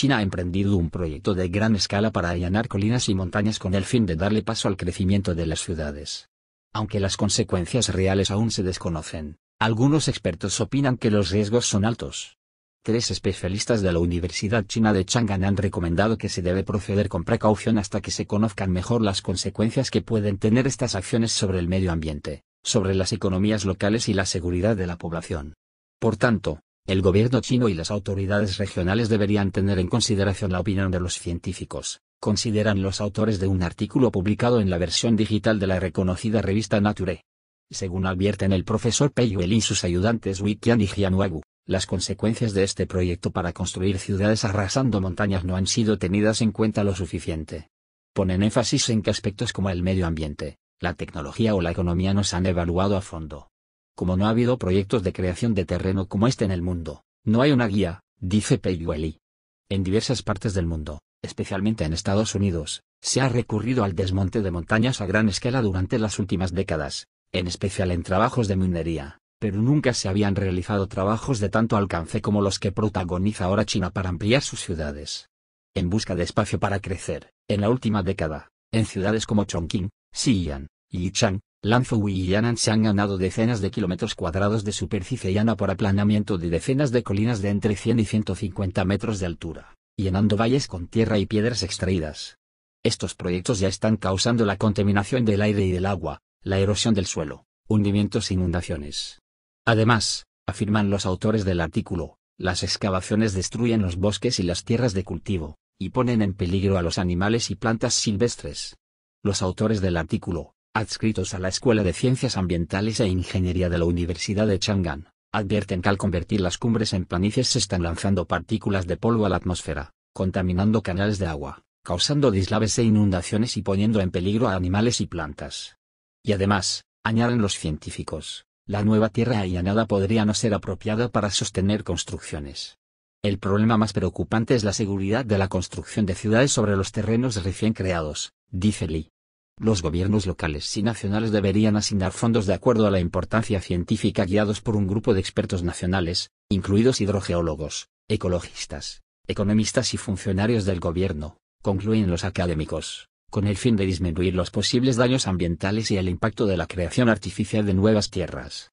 China ha emprendido un proyecto de gran escala para allanar colinas y montañas con el fin de darle paso al crecimiento de las ciudades. Aunque las consecuencias reales aún se desconocen, algunos expertos opinan que los riesgos son altos. Tres especialistas de la Universidad China de Chang'an han recomendado que se debe proceder con precaución hasta que se conozcan mejor las consecuencias que pueden tener estas acciones sobre el medio ambiente, sobre las economías locales y la seguridad de la población. Por tanto, el gobierno chino y las autoridades regionales deberían tener en consideración la opinión de los científicos, consideran los autores de un artículo publicado en la versión digital de la reconocida revista Nature. Según advierten el profesor Pei Yuel y sus ayudantes Wikian y Jianuagu, las consecuencias de este proyecto para construir ciudades arrasando montañas no han sido tenidas en cuenta lo suficiente. Ponen énfasis en que aspectos como el medio ambiente, la tecnología o la economía no se han evaluado a fondo. Como no ha habido proyectos de creación de terreno como este en el mundo, no hay una guía, dice Yueli. En diversas partes del mundo, especialmente en Estados Unidos, se ha recurrido al desmonte de montañas a gran escala durante las últimas décadas, en especial en trabajos de minería, pero nunca se habían realizado trabajos de tanto alcance como los que protagoniza ahora China para ampliar sus ciudades. En busca de espacio para crecer, en la última década, en ciudades como Chongqing, Xi'an, Yichang, Lanzhou y Yan'an se han ganado decenas de kilómetros cuadrados de superficie llana por aplanamiento de decenas de colinas de entre 100 y 150 metros de altura, llenando valles con tierra y piedras extraídas. Estos proyectos ya están causando la contaminación del aire y del agua, la erosión del suelo, hundimientos e inundaciones. Además, afirman los autores del artículo, las excavaciones destruyen los bosques y las tierras de cultivo, y ponen en peligro a los animales y plantas silvestres. Los autores del artículo, adscritos a la Escuela de Ciencias Ambientales e Ingeniería de la Universidad de Chang'an, advierten que al convertir las cumbres en planicies se están lanzando partículas de polvo a la atmósfera, contaminando canales de agua, causando dislaves e inundaciones y poniendo en peligro a animales y plantas. Y además, añaden los científicos, la nueva tierra allanada podría no ser apropiada para sostener construcciones. El problema más preocupante es la seguridad de la construcción de ciudades sobre los terrenos recién creados, dice Lee los gobiernos locales y nacionales deberían asignar fondos de acuerdo a la importancia científica guiados por un grupo de expertos nacionales, incluidos hidrogeólogos, ecologistas, economistas y funcionarios del gobierno, concluyen los académicos, con el fin de disminuir los posibles daños ambientales y el impacto de la creación artificial de nuevas tierras.